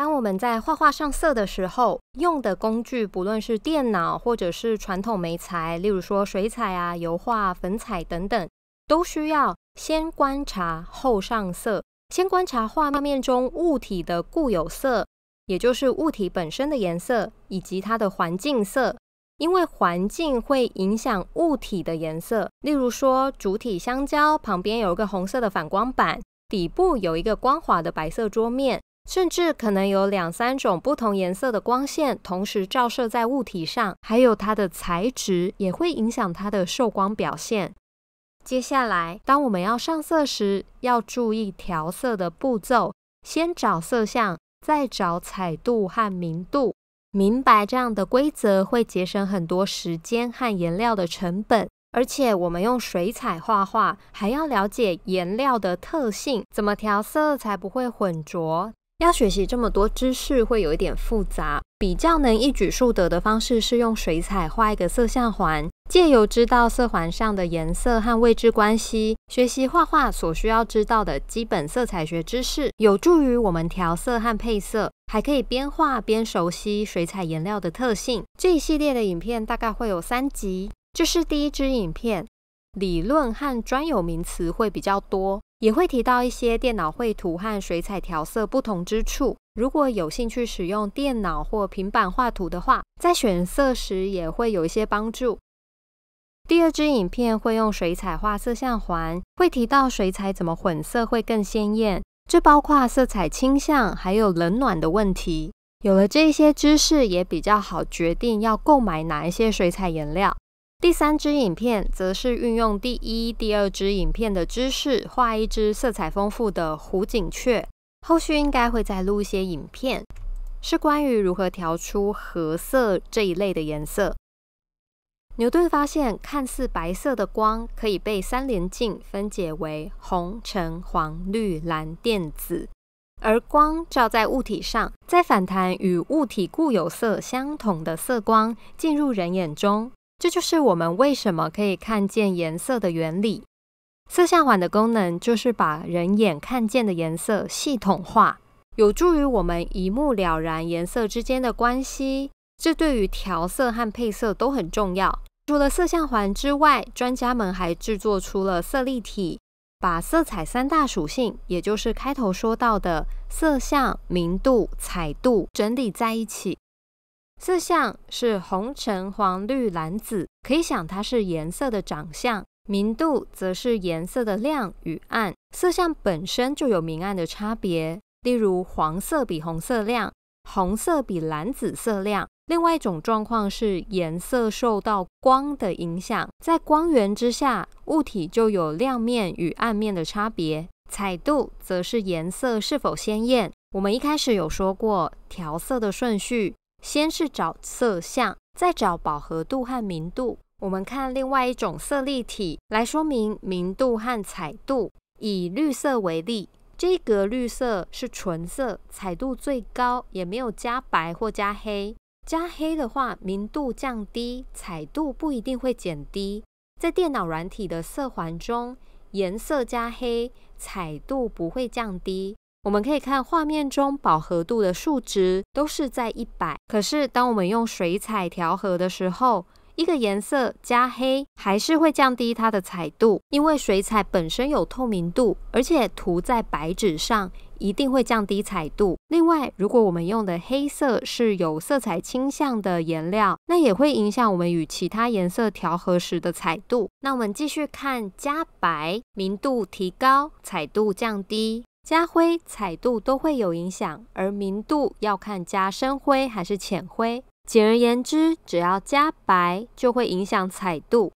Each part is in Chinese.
当我们在画画上色的时候，用的工具不论是电脑或者是传统媒材，例如说水彩啊、油画、粉彩等等，都需要先观察后上色。先观察画面中物体的固有色，也就是物体本身的颜色，以及它的环境色，因为环境会影响物体的颜色。例如说，主体香蕉旁边有一个红色的反光板，底部有一个光滑的白色桌面。甚至可能有两三种不同颜色的光线同时照射在物体上，还有它的材质也会影响它的受光表现。接下来，当我们要上色时，要注意调色的步骤，先找色相，再找彩度和明度。明白这样的规则会节省很多时间和颜料的成本。而且，我们用水彩画画，还要了解颜料的特性，怎么调色才不会混浊。要学习这么多知识会有一点复杂，比较能一举数得的方式是用水彩画一个色相环，借由知道色环上的颜色和位置关系，学习画画所需要知道的基本色彩学知识，有助于我们调色和配色，还可以边画边熟悉水彩颜料的特性。这一系列的影片大概会有三集，这是第一支影片，理论和专有名词会比较多。也会提到一些电脑绘图和水彩调色不同之处。如果有兴趣使用电脑或平板画图的话，在选色时也会有一些帮助。第二支影片会用水彩画色相环，会提到水彩怎么混色会更鲜艳，这包括色彩倾向还有冷暖的问题。有了这些知识，也比较好决定要购买哪一些水彩颜料。第三支影片则是运用第一、第二支影片的知识，画一只色彩丰富的湖景雀。后续应该会再录一些影片，是关于如何调出和色这一类的颜色。牛顿发现，看似白色的光可以被三棱镜分解为红、橙、黄、绿、蓝、靛、紫。而光照在物体上，在反弹与物体固有色相同的色光进入人眼中。这就是我们为什么可以看见颜色的原理。色相环的功能就是把人眼看见的颜色系统化，有助于我们一目了然颜色之间的关系。这对于调色和配色都很重要。除了色相环之外，专家们还制作出了色立体，把色彩三大属性，也就是开头说到的色相、明度、彩度，整理在一起。色相是红、橙、黄、绿、蓝、紫，可以想它是颜色的长相。明度则是颜色的亮与暗。色相本身就有明暗的差别，例如黄色比红色亮，红色比蓝紫色亮。另外一种状况是颜色受到光的影响，在光源之下，物体就有亮面与暗面的差别。彩度则是颜色是否鲜艳。我们一开始有说过调色的顺序。先是找色相，再找饱和度和明度。我们看另外一种色立体来说明明度和彩度。以绿色为例，这格绿色是纯色，彩度最高，也没有加白或加黑。加黑的话，明度降低，彩度不一定会减低。在电脑软体的色环中，颜色加黑，彩度不会降低。我们可以看画面中饱和度的数值都是在一百，可是当我们用水彩调和的时候，一个颜色加黑还是会降低它的彩度，因为水彩本身有透明度，而且涂在白纸上一定会降低彩度。另外，如果我们用的黑色是有色彩倾向的颜料，那也会影响我们与其他颜色调和时的彩度。那我们继续看加白，明度提高，彩度降低。加灰彩度都会有影响，而明度要看加深灰还是浅灰。简而言之，只要加白就会影响彩度。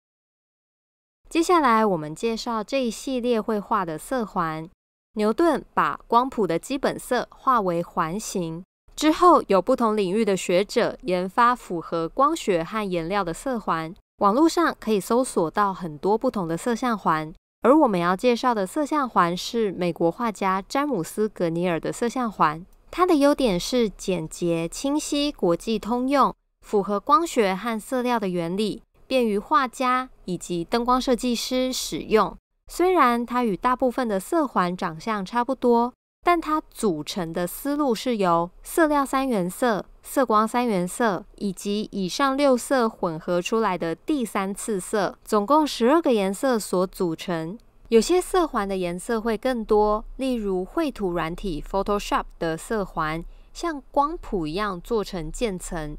接下来我们介绍这一系列绘画的色环。牛顿把光谱的基本色化为环形之后，有不同领域的学者研发符合光学和颜料的色环。网络上可以搜索到很多不同的色相环。而我们要介绍的色相环是美国画家詹姆斯·格尼尔的色相环。它的优点是简洁、清晰、国际通用，符合光学和色调的原理，便于画家以及灯光设计师使用。虽然它与大部分的色环长相差不多。但它组成的思路是由色料三原色、色光三原色以及以上六色混合出来的第三次色，总共十二个颜色所组成。有些色环的颜色会更多，例如绘图软体 Photoshop 的色环，像光谱一样做成渐层，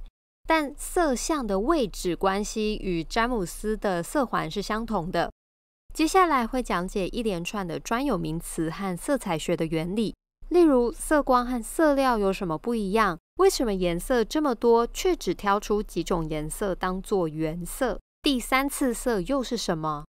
但色相的位置关系与詹姆斯的色环是相同的。接下来会讲解一连串的专有名词和色彩学的原理，例如色光和色料有什么不一样？为什么颜色这么多却只挑出几种颜色当做原色？第三次色又是什么？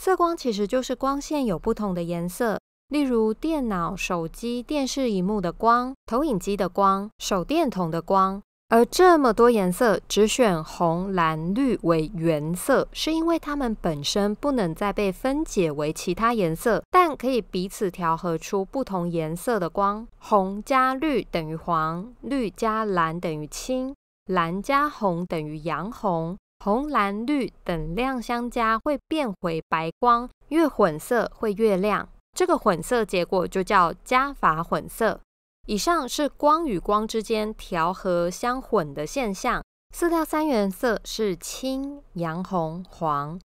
色光其实就是光线有不同的颜色，例如电脑、手机、电视荧幕的光、投影机的光、手电筒的光。而这么多颜色，只选红、蓝、绿为原色，是因为它们本身不能再被分解为其他颜色，但可以彼此调和出不同颜色的光。红加绿等于黄，绿加蓝等于青，蓝加红等于洋红。红、蓝、绿等量相加会变回白光，越混色会越亮。这个混色结果就叫加法混色。以上是光与光之间调和相混的现象。色调三原色是青、洋红、黄，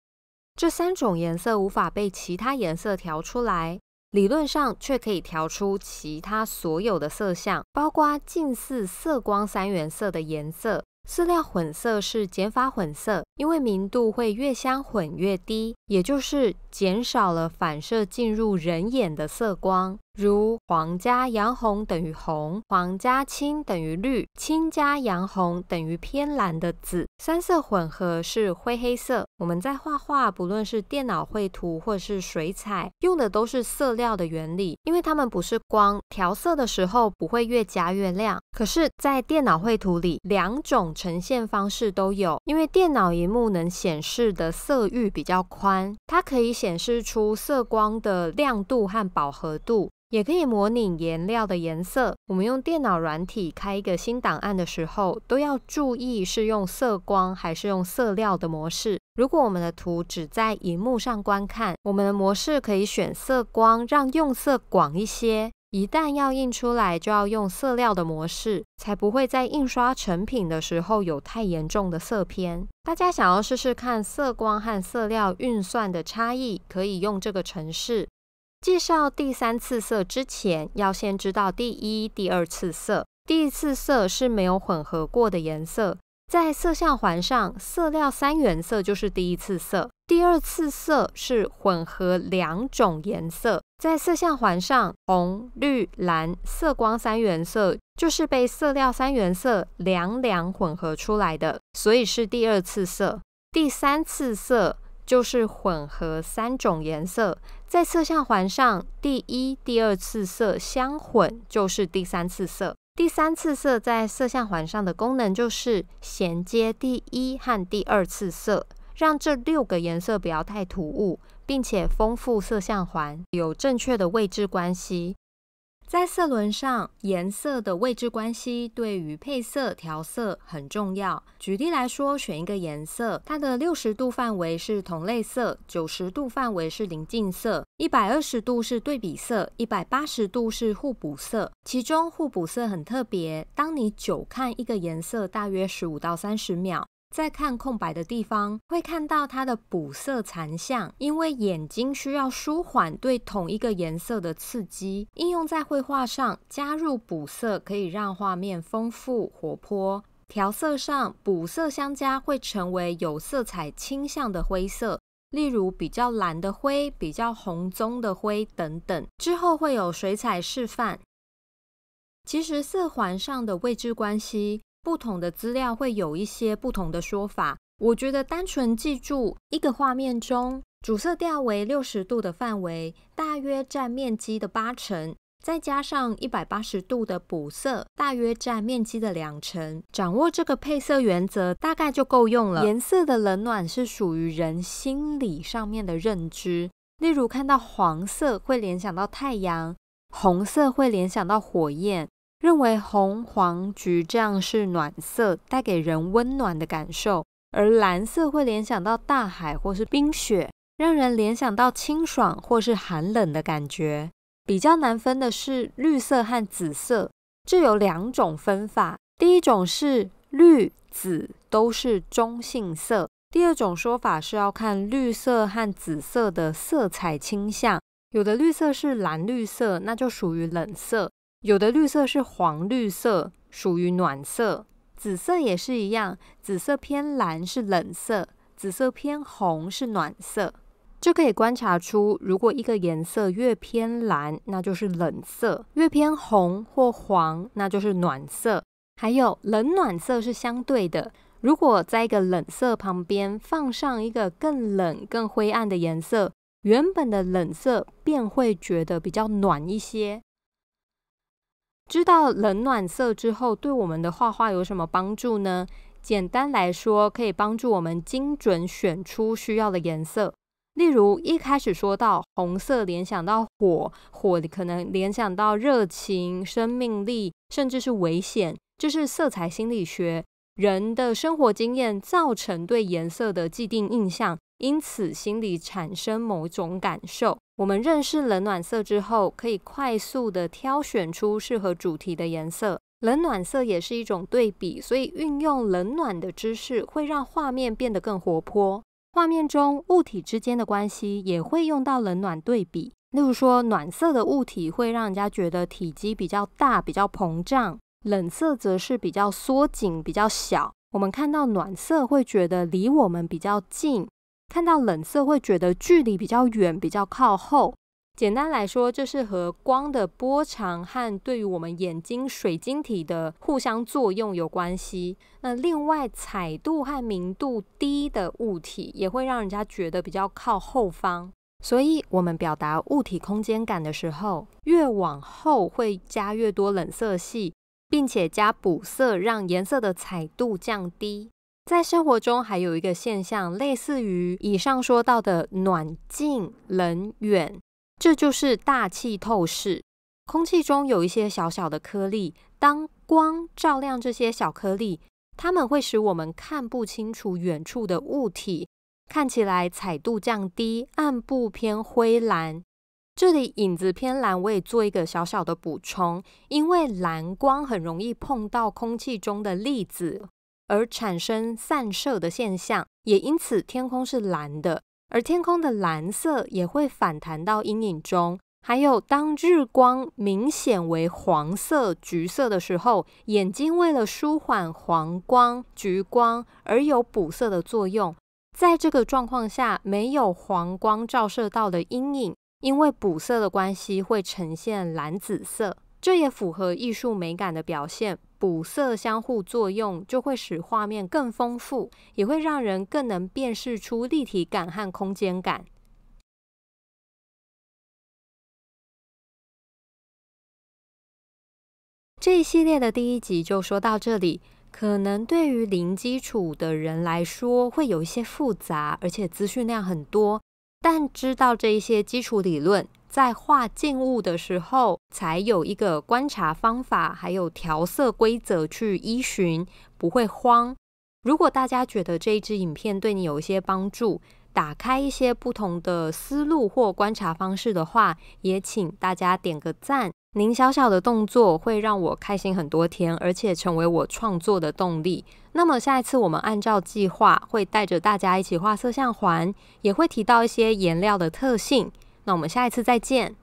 这三种颜色无法被其他颜色调出来，理论上却可以调出其他所有的色相，包括近似色光三原色的颜色。色调混色是减法混色，因为明度会越相混越低，也就是减少了反射进入人眼的色光。如黄加洋红等于红，黄加青等于绿，青加洋红等于偏蓝的紫。三色混合是灰黑色。我们在画画，不论是电脑绘图或是水彩，用的都是色料的原理，因为它们不是光。调色的时候不会越加越亮。可是，在电脑绘图里，两种呈现方式都有，因为电脑荧幕能显示的色域比较宽，它可以显示出色光的亮度和饱和度。也可以模拟颜料的颜色。我们用电脑软体开一个新档案的时候，都要注意是用色光还是用色料的模式。如果我们的图只在荧幕上观看，我们的模式可以选色光，让用色广一些；一旦要印出来，就要用色料的模式，才不会在印刷成品的时候有太严重的色偏。大家想要试试看色光和色料运算的差异，可以用这个程式。介绍第三次色之前，要先知道第一、第二次色。第一次色是没有混合过的颜色，在色相环上，色料三原色就是第一次色。第二次色是混合两种颜色，在色相环上，红、绿、蓝色光三原色就是被色料三原色两两混合出来的，所以是第二次色。第三次色就是混合三种颜色。在色相环上，第一、第二次色相混就是第三次色。第三次色在色相环上的功能就是衔接第一和第二次色，让这六个颜色不要太突兀，并且丰富色相环，有正确的位置关系。在色轮上，颜色的位置关系对于配色调色很重要。举例来说，选一个颜色，它的六十度范围是同类色，九十度范围是邻近色，一百二十度是对比色，一百八十度是互补色。其中互补色很特别，当你久看一个颜色大约十五到三十秒。再看空白的地方，会看到它的补色残像，因为眼睛需要舒缓对同一个颜色的刺激。应用在绘画上，加入补色可以让画面丰富活泼。调色上，补色相加会成为有色彩倾向的灰色，例如比较蓝的灰，比较红棕的灰等等。之后会有水彩示范。其实色环上的位置关系。不同的资料会有一些不同的说法，我觉得单纯记住一个画面中主色调为六十度的范围，大约占面积的八成，再加上一百八十度的补色，大约占面积的两成，掌握这个配色原则大概就够用了。颜色的冷暖是属于人心理上面的认知，例如看到黄色会联想到太阳，红色会联想到火焰。认为红、黄、橘这样是暖色，带给人温暖的感受；而蓝色会联想到大海或是冰雪，让人联想到清爽或是寒冷的感觉。比较难分的是绿色和紫色，这有两种分法：第一种是绿、紫都是中性色；第二种说法是要看绿色和紫色的色彩倾向，有的绿色是蓝绿色，那就属于冷色。有的绿色是黄绿色，属于暖色；紫色也是一样，紫色偏蓝是冷色，紫色偏红是暖色。就可以观察出，如果一个颜色越偏蓝，那就是冷色；越偏红或黄，那就是暖色。还有，冷暖色是相对的。如果在一个冷色旁边放上一个更冷、更灰暗的颜色，原本的冷色便会觉得比较暖一些。知道冷暖色之后，对我们的画画有什么帮助呢？简单来说，可以帮助我们精准选出需要的颜色。例如，一开始说到红色联想到火，火可能联想到热情、生命力，甚至是危险。这是色彩心理学，人的生活经验造成对颜色的既定印象，因此心理产生某种感受。我们认识冷暖色之后，可以快速的挑选出适合主题的颜色。冷暖色也是一种对比，所以运用冷暖的知识会让画面变得更活泼。画面中物体之间的关系也会用到冷暖对比。例如说，暖色的物体会让人家觉得体积比较大、比较膨胀；冷色则是比较缩紧、比较小。我们看到暖色会觉得离我们比较近。看到冷色会觉得距离比较远，比较靠后。简单来说，这是和光的波长和对于我们眼睛水晶体的互相作用有关系。那另外，彩度和明度低的物体也会让人家觉得比较靠后方。所以，我们表达物体空间感的时候，越往后会加越多冷色系，并且加补色，让颜色的彩度降低。在生活中还有一个现象，类似于以上说到的暖近冷远，这就是大气透视。空气中有一些小小的颗粒，当光照亮这些小颗粒，它们会使我们看不清楚远处的物体，看起来彩度降低，暗部偏灰蓝。这里影子偏蓝，我也做一个小小的补充，因为蓝光很容易碰到空气中的粒子。而产生散射的现象，也因此天空是蓝的。而天空的蓝色也会反弹到阴影中。还有，当日光明显为黄色、橘色的时候，眼睛为了舒缓黄光、橘光而有补色的作用。在这个状况下，没有黄光照射到的阴影，因为补色的关系，会呈现蓝紫色。这也符合艺术美感的表现。补色相互作用就会使画面更丰富，也会让人更能辨识出立体感和空间感。这一系列的第一集就说到这里，可能对于零基础的人来说会有一些复杂，而且资讯量很多，但知道这一些基础理论。在画静物的时候，才有一个观察方法，还有调色规则去依循，不会慌。如果大家觉得这一支影片对你有一些帮助，打开一些不同的思路或观察方式的话，也请大家点个赞。您小小的动作会让我开心很多天，而且成为我创作的动力。那么下一次我们按照计划会带着大家一起画色相环，也会提到一些颜料的特性。那我们下一次再见。